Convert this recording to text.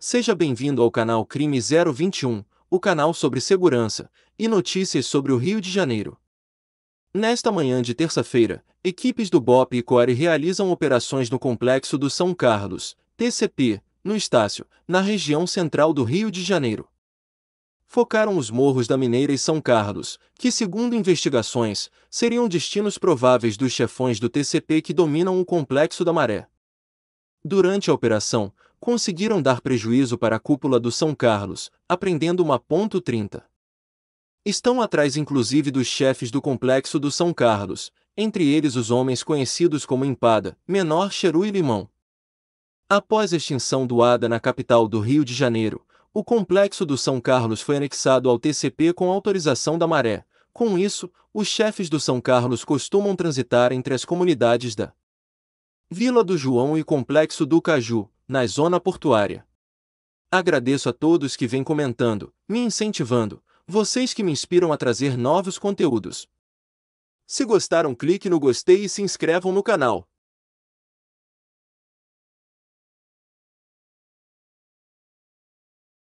Seja bem-vindo ao canal Crime 021, o canal sobre segurança e notícias sobre o Rio de Janeiro. Nesta manhã de terça-feira, equipes do BOP e CORE realizam operações no complexo do São Carlos, TCP, no Estácio, na região central do Rio de Janeiro. Focaram os morros da Mineira e São Carlos, que, segundo investigações, seriam destinos prováveis dos chefões do TCP que dominam o complexo da Maré. Durante a operação, conseguiram dar prejuízo para a cúpula do São Carlos, aprendendo uma ponto 30. Estão atrás inclusive dos chefes do complexo do São Carlos, entre eles os homens conhecidos como Empada, Menor Cheru e Limão. Após a extinção doada na capital do Rio de Janeiro, o complexo do São Carlos foi anexado ao TCP com autorização da Maré. Com isso, os chefes do São Carlos costumam transitar entre as comunidades da Vila do João e Complexo do Caju, na zona portuária. Agradeço a todos que vêm comentando, me incentivando, vocês que me inspiram a trazer novos conteúdos. Se gostaram, clique no gostei e se inscrevam no canal.